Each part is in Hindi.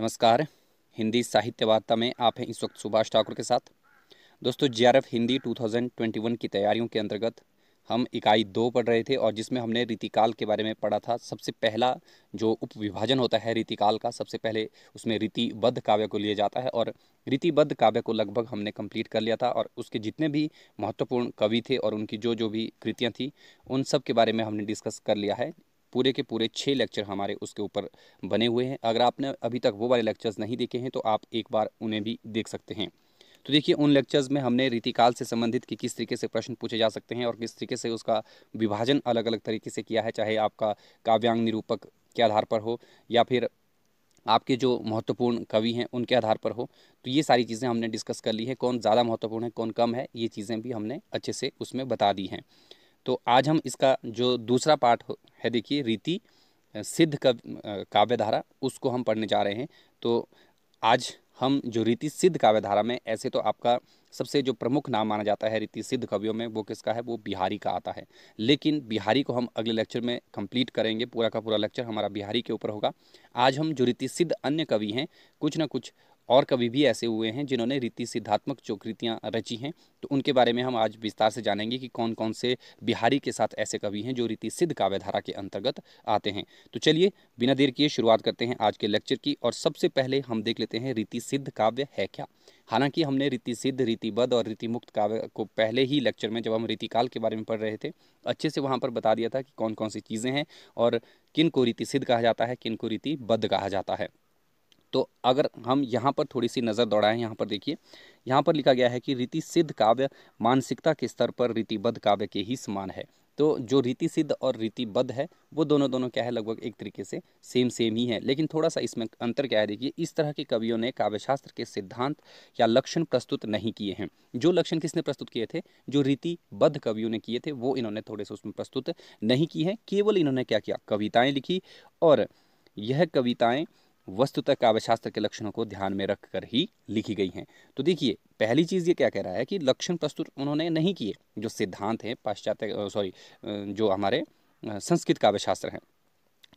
नमस्कार हिंदी साहित्य वार्ता में आप हैं इस वक्त सुभाष ठाकुर के साथ दोस्तों जे हिंदी 2021 की तैयारियों के अंतर्गत हम इकाई दो पढ़ रहे थे और जिसमें हमने रीतिकाल के बारे में पढ़ा था सबसे पहला जो उपविभाजन होता है रीतिकाल का सबसे पहले उसमें रीतिबद्ध काव्य को लिया जाता है और रीतिबद्ध काव्य को लगभग हमने कंप्लीट कर लिया था और उसके जितने भी महत्वपूर्ण कवि थे और उनकी जो जो भी कृतियाँ थी उन सब के बारे में हमने डिस्कस कर लिया है पूरे के पूरे छः लेक्चर हमारे उसके ऊपर बने हुए हैं अगर आपने अभी तक वो वाले लेक्चर्स नहीं देखे हैं तो आप एक बार उन्हें भी देख सकते हैं तो देखिए उन लेक्चर्स में हमने रीतिकाल से संबंधित कि किस तरीके से प्रश्न पूछे जा सकते हैं और किस तरीके से उसका विभाजन अलग अलग तरीके से किया है चाहे आपका काव्यांग निरूपक के आधार पर हो या फिर आपके जो महत्वपूर्ण कवि हैं उनके आधार पर हो तो ये सारी चीज़ें हमने डिस्कस कर ली है कौन ज़्यादा महत्वपूर्ण है कौन कम है ये चीज़ें भी हमने अच्छे से उसमें बता दी हैं तो आज हम इसका जो दूसरा पार्ट है देखिए रीति सिद्ध काव्य धारा उसको हम पढ़ने जा रहे हैं तो आज हम जो रीति सिद्ध काव्य धारा में ऐसे तो आपका सबसे जो प्रमुख नाम माना जाता है रीति सिद्ध कवियों में वो किसका है वो बिहारी का आता है लेकिन बिहारी को हम अगले लेक्चर में कंप्लीट करेंगे पूरा का पूरा लेक्चर हमारा बिहारी के ऊपर होगा आज हम जो रीति सिद्ध अन्य कवि हैं कुछ ना कुछ और कवि भी ऐसे हुए हैं जिन्होंने रीति सिद्धात्मक जो कृतियाँ रची हैं तो उनके बारे में हम आज विस्तार से जानेंगे कि कौन कौन से बिहारी के साथ ऐसे कवि हैं जो रीति सिद्ध काव्यधारा के अंतर्गत आते हैं तो चलिए बिना देर किए शुरुआत करते हैं आज के लेक्चर की और सबसे पहले हम देख लेते हैं रीति सिद्ध काव्य है क्या हालांकि हमने रीति सिद्ध रीतिबद्ध और रीतिमुक्त काव्य को पहले ही लेक्चर में जब हम रीतिकाल के बारे में पढ़ रहे थे अच्छे से वहाँ पर बता दिया था कि कौन कौन सी चीज़ें हैं और किन को रीति सिद्ध कहा जाता है किन को रीतिबद्ध कहा जाता है तो अगर हम यहाँ पर थोड़ी सी नज़र दौड़ाएं यहाँ पर देखिए यहाँ पर लिखा गया है कि रीति सिद्ध काव्य मानसिकता के स्तर पर रीतिबद्ध काव्य के ही समान है तो जो रीति सिद्ध और रीतिबद्ध है वो दोनों दोनों क्या है लगभग एक तरीके से सेम सेम ही है लेकिन थोड़ा सा इसमें अंतर क्या है देखिए इस तरह के कवियों ने काव्यशास्त्र के सिद्धांत या लक्षण प्रस्तुत नहीं किए हैं जो लक्षण किसने प्रस्तुत किए थे जो रीतिबद्ध कवियों ने किए थे वो इन्होंने थोड़े से उसमें प्रस्तुत नहीं किए हैं केवल इन्होंने क्या किया कविताएँ लिखी और यह कविताएँ वस्तुतः काव्यशास्त्र के लक्षणों को ध्यान में रखकर ही लिखी गई हैं तो देखिए पहली चीज़ ये क्या कह रहा है कि लक्षण प्रस्तुत उन्होंने नहीं किए जो सिद्धांत हैं पाश्चात्य सॉरी जो हमारे संस्कृत काव्यशास्त्र हैं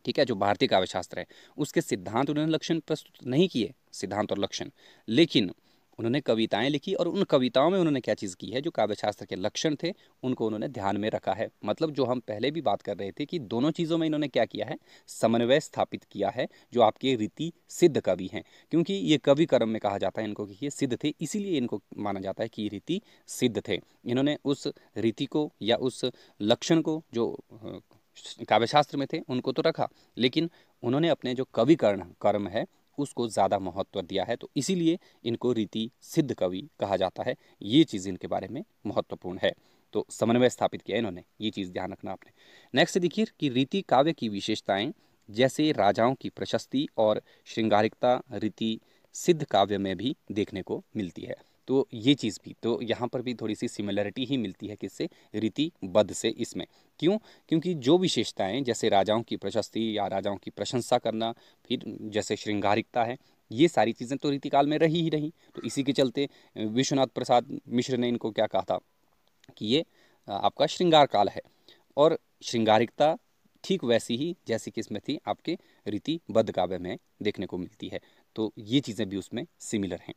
ठीक है जो भारतीय काव्यशास्त्र है उसके सिद्धांत उन्होंने लक्षण प्रस्तुत नहीं किए सिद्धांत और लक्षण लेकिन उन्होंने कविताएं लिखी और उन कविताओं में उन्होंने क्या चीज़ की है जो काव्य शास्त्र के लक्षण थे उनको उन्होंने ध्यान में रखा है मतलब जो हम पहले भी बात कर रहे थे कि दोनों चीज़ों में इन्होंने क्या किया है समन्वय स्थापित किया है जो आपके रीति सिद्ध कवि हैं क्योंकि ये कवि कर्म में कहा जाता है इनको कि ये सिद्ध थे इसीलिए इनको माना जाता है कि ये रीति सिद्ध थे इन्होंने उस रीति को या उस लक्षण को जो काव्यशास्त्र में थे उनको तो रखा लेकिन उन्होंने अपने जो कवि कर्ण कर्म है उसको ज़्यादा महत्व दिया है तो इसीलिए इनको रीति सिद्ध कवि कहा जाता है ये चीज़ इनके बारे में महत्वपूर्ण है तो समन्वय स्थापित किया इन्होंने ये चीज़ ध्यान रखना आपने नेक्स्ट देखिए कि रीति काव्य की विशेषताएं जैसे राजाओं की प्रशस्ति और श्रृंगारिकता रीति सिद्ध काव्य में भी देखने को मिलती है तो ये चीज़ भी तो यहाँ पर भी थोड़ी सी सिमिलरिटी ही मिलती है किससे रीति बद से इसमें क्यों क्योंकि जो विशेषताएं जैसे राजाओं की प्रशस्ति या राजाओं की प्रशंसा करना फिर जैसे श्रृंगारिकता है ये सारी चीज़ें तो रीतिकाल में रही ही रही तो इसी के चलते विश्वनाथ प्रसाद मिश्र ने इनको क्या कहा था कि ये आपका श्रृंगार काल है और श्रृंगारिकता ठीक वैसी ही जैसी कि इसमें थी आपके रीति बद काव्य में देखने को मिलती है तो ये चीज़ें भी उसमें सिमिलर हैं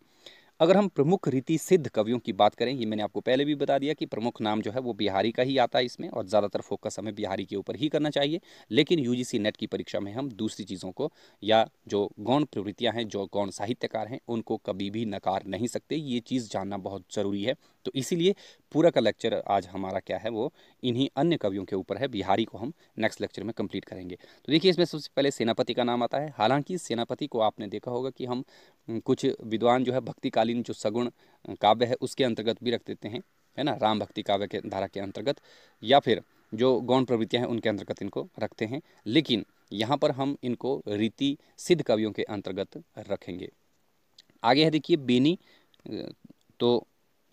अगर हम प्रमुख रीति सिद्ध कवियों की बात करें ये मैंने आपको पहले भी बता दिया कि प्रमुख नाम जो है वो बिहारी का ही आता है इसमें और ज़्यादातर फोकस हमें बिहारी के ऊपर ही करना चाहिए लेकिन यूजीसी नेट की परीक्षा में हम दूसरी चीज़ों को या जो गौण प्रवृत्तियाँ हैं जो गौण साहित्यकार हैं उनको कभी भी नकार नहीं सकते ये चीज़ जानना बहुत ज़रूरी है तो इसीलिए पूरा का लेक्चर आज हमारा क्या है वो इन्हीं अन्य कवियों के ऊपर है बिहारी को हम नेक्स्ट लेक्चर में कंप्लीट करेंगे तो देखिए इसमें सबसे पहले सेनापति का नाम आता है हालांकि सेनापति को आपने देखा होगा कि हम कुछ विद्वान जो है भक्तिकालीन जो सगुण काव्य है उसके अंतर्गत भी रख देते हैं है ना राम भक्ति काव्य के धारा के अंतर्गत या फिर जो गौण प्रवृत्तियाँ हैं उनके अंतर्गत इनको रखते हैं लेकिन यहाँ पर हम इनको रीति सिद्ध कवियों के अंतर्गत रखेंगे आगे है देखिए बेनी तो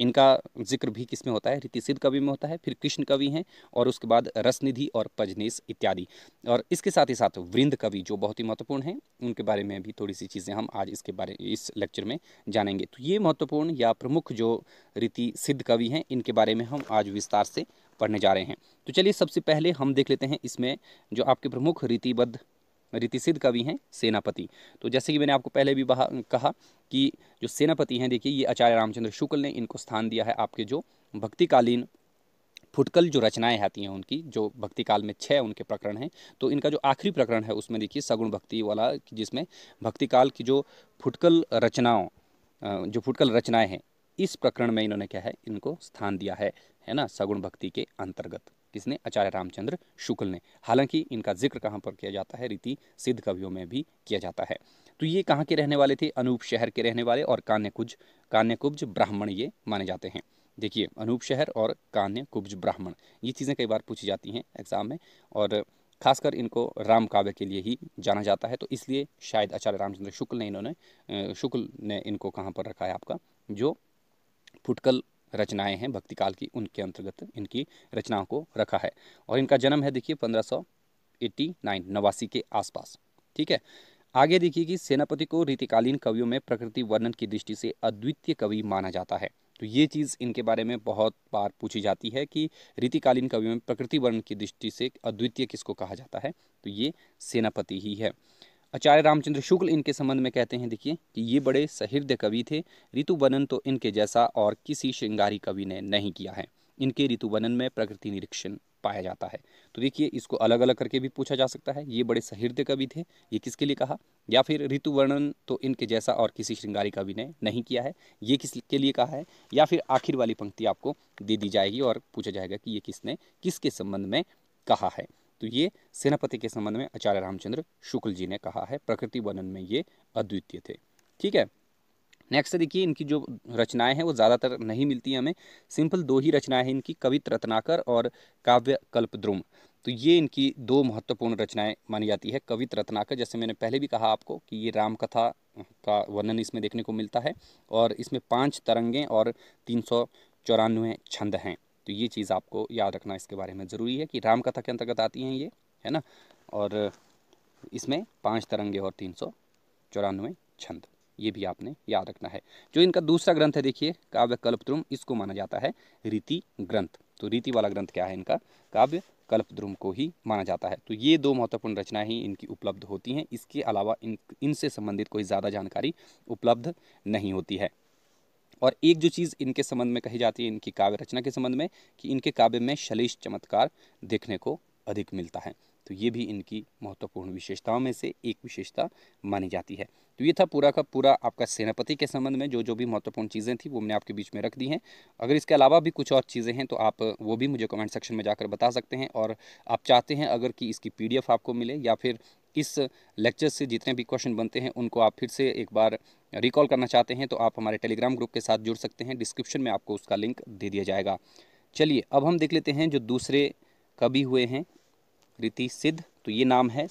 इनका जिक्र भी किस में होता है रीति सिद्ध कवि में होता है फिर कृष्ण कवि हैं और उसके बाद रसनिधि और पजनेस इत्यादि और इसके साथ ही साथ वृंद कवि जो बहुत ही महत्वपूर्ण हैं उनके बारे में भी थोड़ी सी चीज़ें हम आज इसके बारे इस लेक्चर में जानेंगे तो ये महत्वपूर्ण या प्रमुख जो रीति सिद्ध कवि हैं इनके बारे में हम आज विस्तार से पढ़ने जा रहे हैं तो चलिए सबसे पहले हम देख लेते हैं इसमें जो आपके प्रमुख रीतिबद्ध रीतिसिद्ध कवि हैं सेनापति तो जैसे कि मैंने आपको पहले भी कहा कि जो सेनापति हैं देखिए ये आचार्य रामचंद्र शुक्ल ने इनको स्थान दिया है आपके जो भक्तिकालीन फुटकल जो रचनाएं आती हैं उनकी जो भक्ति काल में छः उनके प्रकरण हैं तो इनका जो आखिरी प्रकरण है उसमें देखिए सगुण भक्ति वाला जिसमें भक्ति काल की जो फुटकल रचनाओं जो फुटकल रचनाएं हैं इस प्रकरण में इन्होंने क्या है इनको स्थान दिया है है ना सगुण भक्ति के अंतर्गत किसने आचार्य रामचंद्र शुक्ल ने हालांकि इनका जिक्र कहाँ पर किया जाता है रीति सिद्ध कवियों में भी किया जाता है तो ये कहाँ के रहने वाले थे अनूप शहर के रहने वाले और कान्य कान्यकुब्ज ब्राह्मण ये माने जाते हैं देखिए अनूप शहर और कान्य कुब्ज ब्राह्मण ये चीज़ें कई बार पूछी जाती हैं एग्ज़ाम में और खासकर इनको राम काव्य के लिए ही जाना जाता है तो इसलिए शायद आचार्य रामचंद्र शुक्ल ने इन्होंने शुक्ल ने इनको कहाँ पर रखा है आपका जो फुटकल रचनाएं हैं भक्ति काल की उनके अंतर्गत इनकी रचनाओं को रखा है और इनका जन्म है देखिए पंद्रह सौ एट्टी नाइन नवासी के आसपास ठीक है आगे देखिए कि सेनापति को रीतिकालीन कवियों में प्रकृति वर्णन की दृष्टि से अद्वितीय कवि माना जाता है तो ये चीज़ इनके बारे में बहुत बार पूछी जाती है कि रीतिकालीन कवियों में प्रकृति वर्णन की दृष्टि से अद्वितीय किसको कहा जाता है तो ये सेनापति ही है आचार्य रामचंद्र शुक्ल इनके संबंध में कहते हैं देखिए कि ये बड़े सहृदय कवि थे ऋतुवनन तो इनके जैसा और किसी श्रृंगारी कवि ने नहीं किया है इनके ऋतुवनन में प्रकृति निरीक्षण पाया जाता है तो देखिए इसको अलग अलग करके भी पूछा जा सकता है ये बड़े सहृदय कवि थे ये किसके लिए कहा या फिर ऋतु वर्णन तो इनके जैसा और किसी श्रृंगारी कवि ने नहीं किया है ये किसके लिए कहा है या फिर आखिर वाली पंक्ति आपको दे दी जाएगी और पूछा जाएगा कि ये किसने किसके संबंध में कहा है तो ये सेनापति के संबंध में आचार्य रामचंद्र शुक्ल जी ने कहा है प्रकृति वर्णन में ये अद्वितीय थे ठीक है नेक्स्ट देखिए इनकी जो रचनाएं हैं वो ज़्यादातर नहीं मिलती हमें सिंपल दो ही रचनाएं हैं इनकी कवित रत्नाकर और काव्य कल्पद्रुम तो ये इनकी दो महत्वपूर्ण रचनाएं मानी जाती है कवित रत्नाकर जैसे मैंने पहले भी कहा आपको कि ये रामकथा का वर्णन इसमें देखने को मिलता है और इसमें पाँच तरंगें और तीन सौ चौरानवे छंद हैं तो ये चीज़ आपको याद रखना इसके बारे में ज़रूरी है कि राम कथा के अंतर्गत आती हैं ये है ना और इसमें पाँच तरंगे और तीन सौ चौरानवे छंद ये भी आपने याद रखना है जो इनका दूसरा ग्रंथ है देखिए काव्य कल्पद्रुम इसको माना जाता है रीति ग्रंथ तो रीति वाला ग्रंथ क्या है इनका काव्य कल्पद्रुम को ही माना जाता है तो ये दो महत्वपूर्ण रचनाएं ही इनकी उपलब्ध होती हैं इसके अलावा इन इनसे संबंधित कोई ज़्यादा जानकारी उपलब्ध नहीं होती है और एक जो चीज़ इनके संबंध में कही जाती है इनकी काव्य रचना के संबंध में कि इनके काव्य में शलेश चमत्कार देखने को अधिक मिलता है तो ये भी इनकी महत्वपूर्ण विशेषताओं में से एक विशेषता मानी जाती है तो ये था पूरा का पूरा आपका सेनापति के संबंध में जो जो भी महत्वपूर्ण चीज़ें थी वो मैंने आपके बीच में रख दी हैं अगर इसके अलावा भी कुछ और चीज़ें हैं तो आप वो भी मुझे कमेंट सेक्शन में जाकर बता सकते हैं और आप चाहते हैं अगर कि इसकी पी आपको मिले या फिर इस लेक्चर से जितने भी क्वेश्चन बनते हैं उनको आप फिर से एक बार रिकॉल करना चाहते हैं तो आप हमारे टेलीग्राम ग्रुप के साथ जुड़ सकते हैं डिस्क्रिप्शन में आपको उसका लिंक दे दिया जाएगा चलिए अब हम देख लेते हैं जो दूसरे कवि हुए हैं रीति सिद्ध तो ये नाम है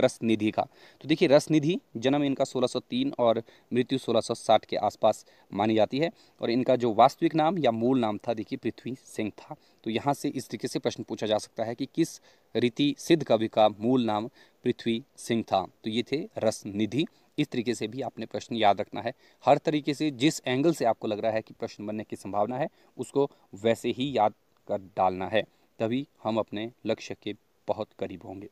रसनिधि का तो देखिए रसनिधि जन्म इनका 1603 और मृत्यु 1660 के आसपास मानी जाती है और इनका जो वास्तविक नाम या मूल नाम था देखिए पृथ्वी सिंह था तो यहाँ से इस तरीके से प्रश्न पूछा जा सकता है कि किस रीति सिद्ध कवि का मूल नाम पृथ्वी सिंह था तो ये थे रस निधि इस तरीके से भी आपने प्रश्न याद रखना है हर तरीके से जिस एंगल से आपको लग रहा है कि प्रश्न बनने की संभावना है उसको वैसे ही याद कर डालना है तभी हम अपने लक्ष्य के बहुत करीब होंगे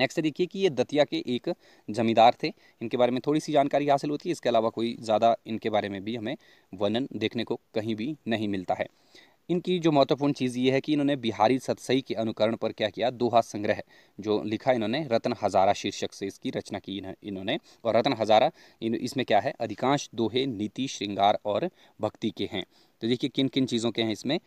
नेक्स्ट देखिए कि ये दतिया के एक जमींदार थे इनके बारे में थोड़ी सी जानकारी हासिल होती है इसके अलावा कोई ज़्यादा इनके बारे में भी हमें वर्णन देखने को कहीं भी नहीं मिलता है इनकी जो महत्वपूर्ण चीज़ ये है कि इन्होंने बिहारी सतसई के अनुकरण पर क्या किया दोहा संग्रह जो लिखा इन्होंने रतन हज़ारा शीर्षक से इसकी रचना की इन्होंने और रतन हज़ारा इन इसमें क्या है अधिकांश दोहे नीति श्रृंगार और भक्ति के हैं तो देखिए किन किन चीज़ों के हैं इसमें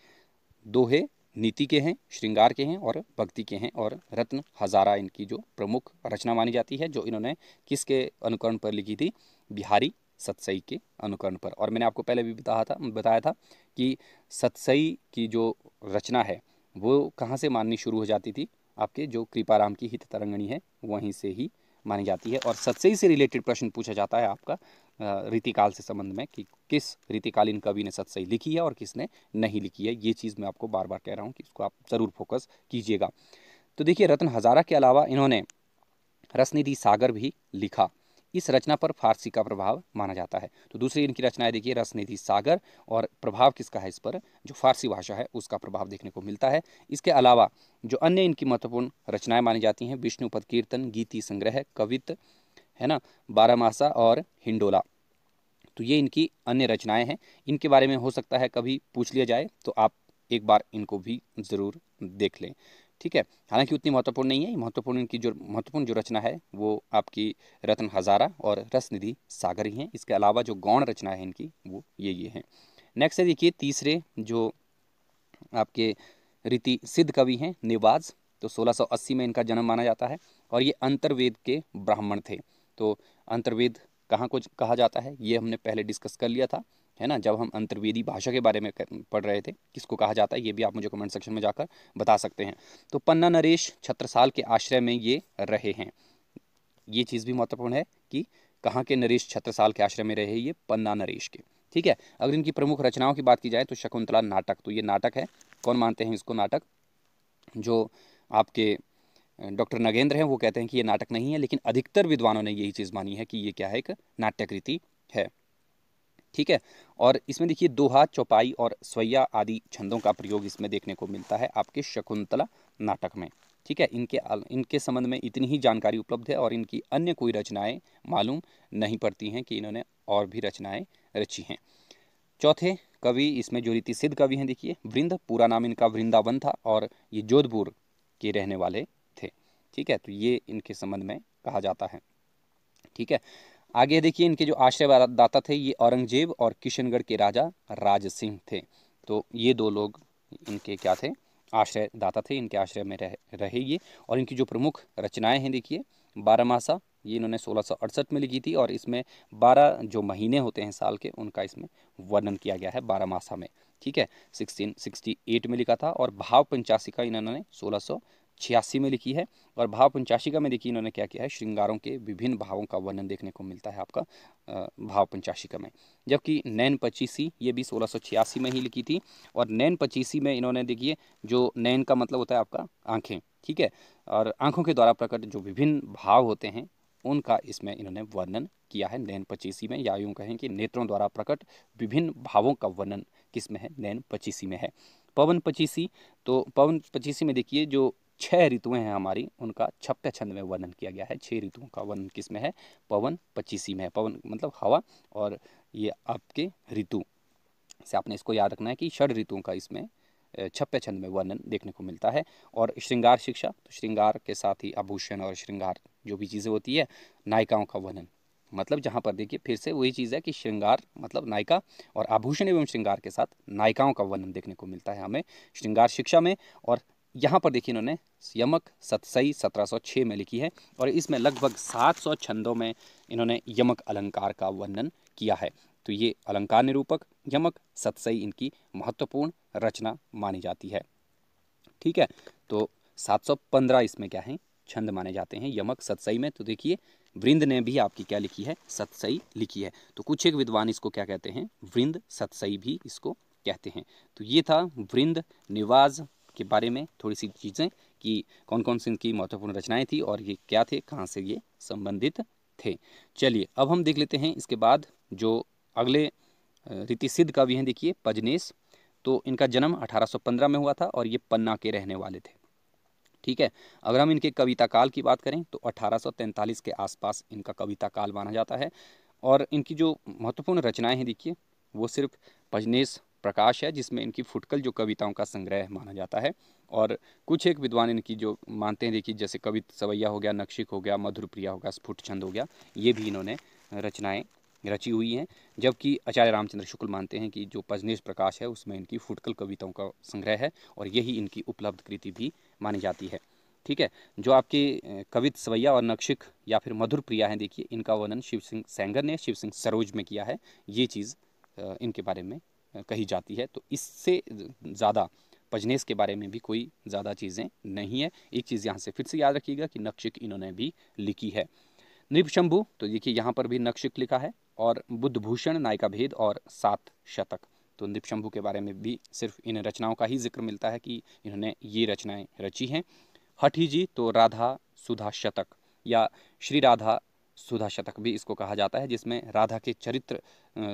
दोहे नीति के हैं श्रृंगार के हैं और भक्ति के हैं और रत्न हज़ारा इनकी जो प्रमुख रचना मानी जाती है जो इन्होंने किसके अनुकरण पर लिखी थी बिहारी सतसई के अनुकरण पर और मैंने आपको पहले भी बताया था बताया था कि सतसई की जो रचना है वो कहाँ से माननी शुरू हो जाती थी आपके जो कृपाराम की हित तरंगणी है वहीं से ही मानी जाती है और सतसई से रिलेटेड प्रश्न पूछा जाता है आपका रीतिकाल से संबंध में कि किस रीतिकालीन कवि ने सतसई लिखी है और किसने नहीं लिखी है ये चीज़ मैं आपको बार बार कह रहा हूँ कि इसको आप ज़रूर फोकस कीजिएगा तो देखिए रतन हज़ारा के अलावा इन्होंने रसनिधि सागर भी लिखा इस रचना पर फारसी का प्रभाव माना जाता है तो दूसरी इनकी रचनाएं देखिए रसनिधि सागर और प्रभाव किसका है इस पर जो फारसी भाषा है उसका प्रभाव देखने को मिलता है इसके अलावा जो अन्य इनकी महत्वपूर्ण रचनाएं मानी जाती हैं विष्णुपद कीर्तन गीति संग्रह कवित है ना बारामासा और हिंडोला तो ये इनकी अन्य रचनाएँ हैं इनके बारे में हो सकता है कभी पूछ लिया जाए तो आप एक बार इनको भी ज़रूर देख लें ठीक है हालांकि उतनी महत्वपूर्ण नहीं है महत्वपूर्ण इनकी जो महत्वपूर्ण जो रचना है वो आपकी रत्न हज़ारा और रसनिधि सागर ही हैं इसके अलावा जो गौण रचना है इनकी वो ये ये है नेक्स्ट है देखिए तीसरे जो आपके रीति सिद्ध कवि हैं निवाज तो 1680 में इनका जन्म माना जाता है और ये अंतर्वेद के ब्राह्मण थे तो अंतर्वेद कहाँ को कहा जाता है ये हमने पहले डिस्कस कर लिया था है ना जब हम अंतर्वेदी भाषा के बारे में पढ़ रहे थे किसको कहा जाता है ये भी आप मुझे कमेंट सेक्शन में जाकर बता सकते हैं तो पन्ना नरेश छत्रसाल के आश्रय में ये रहे हैं ये चीज़ भी महत्वपूर्ण है कि कहाँ के नरेश छत्रसाल के आश्रय में रहे ये पन्ना नरेश के ठीक है अगर इनकी प्रमुख रचनाओं की बात की जाए तो शकुंतला नाटक तो ये नाटक है कौन मानते हैं इसको नाटक जो आपके डॉक्टर नगेंद्र हैं वो कहते हैं कि ये नाटक नहीं है लेकिन अधिकतर विद्वानों ने यही चीज़ मानी है कि ये क्या है एक नाट्यकृति है ठीक है और इसमें देखिए दोहा चौपाई और स्वैया आदि छंदों का प्रयोग इसमें देखने को मिलता है आपके शकुंतला नाटक में ठीक है इनके इनके संबंध में इतनी ही जानकारी उपलब्ध है और इनकी अन्य कोई रचनाएं मालूम नहीं पड़ती हैं कि इन्होंने और भी रचनाएं रची हैं चौथे कवि इसमें जो रीति सिद्ध कवि हैं देखिए वृंद पूरा नाम इनका वृंदावन था और ये जोधपुर के रहने वाले थे ठीक है तो ये इनके संबंध में कहा जाता है ठीक है आगे देखिए इनके जो आश्रयदाता थे ये औरंगजेब और किशनगढ़ के राजा राज सिंह थे तो ये दो लोग इनके क्या थे आश्रयदाता थे इनके आश्रय में रह रहे ये और इनकी जो प्रमुख रचनाएं हैं देखिए बारहमासा ये इन्होंने सोलह में लिखी थी और इसमें बारह जो महीने होते हैं साल के उनका इसमें वर्णन किया गया है बारह मासा में ठीक है 1668 में लिखा था और भाव पंचासी का इन्होंने सोलह छियासी में लिखी है और भाव पंचाशिका में देखिए इन्होंने क्या किया है श्रृंगारों के विभिन्न भावों का वर्णन देखने को मिलता है आपका भाव पंचाशिका में जबकि नैन पच्चीसी ये भी सोलह में ही लिखी थी और नैन पच्चीसी में इन्होंने देखिए जो नैन का मतलब होता है आपका आँखें ठीक है और आँखों के द्वारा प्रकट जो विभिन्न भाव होते हैं उनका इसमें इन्होंने वर्णन किया है नैन पचीसी में या यूँ कहें कि नेत्रों द्वारा प्रकट विभिन्न भावों का वर्णन किस में है नैन पचीसी में है पवन पचीसी तो पवन पचीसी में देखिए जो छह ऋतुएं हैं हमारी उनका छप्पे छंद में वर्णन किया गया है छह ऋतुओं का वर्णन किस में है पवन पच्चीसी में है पवन मतलब हवा और ये आपके ऋतु से आपने इसको याद रखना है कि षड ऋतुओं का इसमें छप्पे छंद में वर्णन देखने को मिलता है और श्रृंगार शिक्षा तो श्रृंगार के साथ ही आभूषण और श्रृंगार जो भी चीज़ें होती है नायिकाओं का वर्णन मतलब जहाँ पर देखिए फिर से वही चीज़ है कि श्रृंगार मतलब नायिका और आभूषण एवं श्रृंगार के साथ नायिकाओं का वर्णन देखने को मिलता है हमें श्रृंगार शिक्षा में और यहाँ पर देखिए इन्होंने यमक सतसई 1706 में लिखी है और इसमें लगभग 700 छंदों में इन्होंने यमक अलंकार का वर्णन किया है तो ये अलंकार निरूपक यमक सतसई इनकी महत्वपूर्ण रचना मानी जाती है ठीक है तो 715 इसमें क्या है छंद माने जाते हैं यमक सतसई में तो देखिए वृंद ने भी आपकी क्या लिखी है सतसई लिखी है तो कुछ एक विद्वान इसको क्या कहते हैं वृंद सतसई भी इसको कहते हैं तो ये था वृंद निवाज के बारे में थोड़ी सी चीज़ें कि कौन कौन सी इनकी महत्वपूर्ण रचनाएं थी और ये क्या थे कहाँ से ये संबंधित थे चलिए अब हम देख लेते हैं इसके बाद जो अगले रीति सिद्ध कवि हैं देखिए पजनेस तो इनका जन्म 1815 में हुआ था और ये पन्ना के रहने वाले थे ठीक है अगर हम इनके कविता काल की बात करें तो 1843 के आसपास इनका कविता काल माना जाता है और इनकी जो महत्वपूर्ण रचनाएं हैं देखिए वो सिर्फ पजनेस प्रकाश है जिसमें इनकी फुटकल जो कविताओं का संग्रह माना जाता है और कुछ एक विद्वान इनकी जो मानते हैं देखिए जैसे कवि सवैया हो गया नक्षिक हो गया मधुरप्रिया हो गया स्फुट छंद हो गया ये भी इन्होंने रचनाएँ रची हुई हैं जबकि आचार्य रामचंद्र शुक्ल मानते हैं कि जो पजनेश प्रकाश है उसमें इनकी फुटकल कविताओं का संग्रह है और यही इनकी उपलब्ध कृति भी मानी जाती है ठीक है जो आपके कवित सवैया और नक्षिक या फिर मधुर प्रिया हैं देखिए इनका वर्णन शिव सिंह सेंगर ने शिव सिंह सरोज में किया है ये चीज़ इनके बारे में कही जाती है तो इससे ज़्यादा पजनेस के बारे में भी कोई ज़्यादा चीज़ें नहीं है एक चीज़ यहाँ से फिर से याद रखिएगा कि नक्षिक इन्होंने भी लिखी है नृपशंभु तो देखिए यहाँ पर भी नक्षिक लिखा है और बुद्धभूषण नायिका भेद और सात शतक तो नृपशंभु के बारे में भी सिर्फ इन रचनाओं का ही जिक्र मिलता है कि इन्होंने ये रचनाएँ रची हैं हठी जी तो राधा सुधा शतक या श्री राधा सुधा शतक भी इसको कहा जाता है जिसमें राधा के चरित्र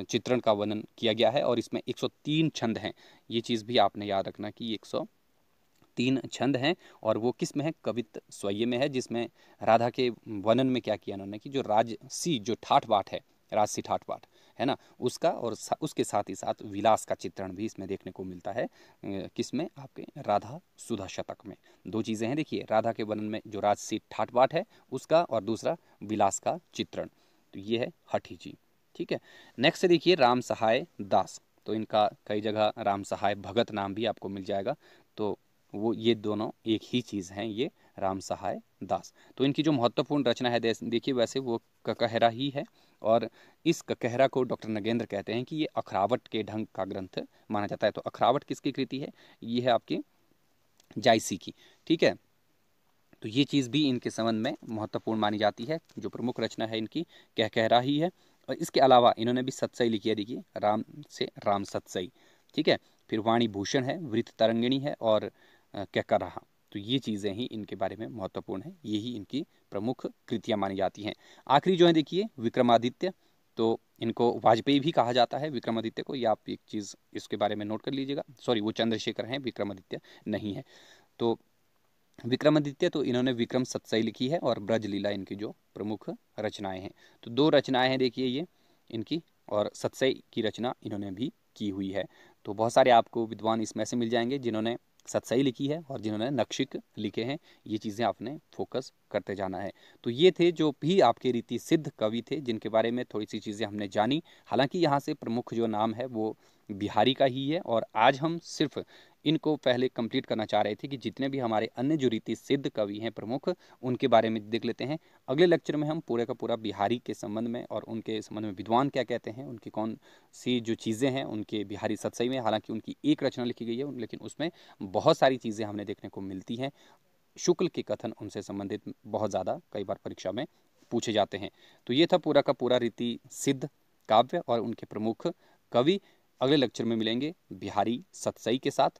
चित्रण का वर्णन किया गया है और इसमें 103 छंद हैं ये चीज़ भी आपने याद रखना कि 103 छंद हैं और वो किस में है कवित स्वय में है जिसमें राधा के वर्णन में क्या किया उन्होंने कि जो राजसी जो ठाठ बाट है राजसी ठाठ बाट है ना उसका और उसके साथ ही साथ विलास का चित्रण भी इसमें देखने को मिलता है किस में आपके राधा सुधा शतक में दो चीज़ें हैं देखिए राधा के वर्णन में जो राजसी ठाट बाट है उसका और दूसरा विलास का चित्रण तो ये है हठी जी ठीक है नेक्स्ट देखिए राम सहाय दास तो इनका कई जगह राम सहाय भगत नाम भी आपको मिल जाएगा तो वो ये दोनों एक ही चीज़ हैं ये राम सहाय दास तो इनकी जो महत्वपूर्ण रचना है देखिए वैसे वो कहरा ही है और इस ककहरा को डॉक्टर नगेंद्र कहते हैं कि ये अखरावट के ढंग का ग्रंथ माना जाता है तो अखरावट किसकी कृति है ये है आपकी जायसी की ठीक है तो ये चीज़ भी इनके संबंध में महत्वपूर्ण मानी जाती है जो प्रमुख रचना है इनकी कह कह रहा ही है और इसके अलावा इन्होंने भी सत्सई लिखी है देखिए राम से राम सत्सई ठीक है फिर वाणी भूषण है वृत्त तरंगिणी है और कह कर रहा तो ये चीज़ें ही इनके बारे में महत्वपूर्ण है यही इनकी प्रमुख कृतियाँ मानी जाती हैं आखिरी जो है देखिए विक्रमादित्य तो इनको वाजपेयी भी कहा जाता है विक्रमादित्य को या आप एक चीज़ इसके बारे में नोट कर लीजिएगा सॉरी वो चंद्रशेखर हैं विक्रमादित्य नहीं है तो विक्रमादित्य तो इन्होंने विक्रम सत्सई लिखी है और ब्रज लीला इनकी जो प्रमुख रचनाएं हैं तो दो रचनाएं हैं देखिए ये इनकी और सत्सई की रचना इन्होंने भी की हुई है तो बहुत सारे आपको विद्वान इसमें से मिल जाएंगे जिन्होंने सत्सई लिखी है और जिन्होंने नक्शिक लिखे हैं ये चीज़ें आपने फोकस करते जाना है तो ये थे जो भी आपके रीति सिद्ध कवि थे जिनके बारे में थोड़ी सी चीज़ें हमने जानी हालांकि यहाँ से प्रमुख जो नाम है वो बिहारी का ही है और आज हम सिर्फ इनको पहले कंप्लीट करना चाह रहे थे कि जितने भी हमारे अन्य जो रीति सिद्ध कवि हैं प्रमुख उनके बारे में देख लेते हैं अगले लेक्चर में हम पूरे का पूरा बिहारी के संबंध में और उनके संबंध में विद्वान क्या कहते हैं उनकी कौन सी जो चीज़ें हैं उनके बिहारी सत्सई में हालांकि उनकी एक रचना लिखी गई है लेकिन उसमें बहुत सारी चीज़ें हमने देखने को मिलती हैं शुक्ल के कथन उनसे संबंधित बहुत ज़्यादा कई बार परीक्षा में पूछे जाते हैं तो ये था पूरा का पूरा रीति सिद्ध काव्य और उनके प्रमुख कवि अगले लेक्चर में मिलेंगे बिहारी सतसई के साथ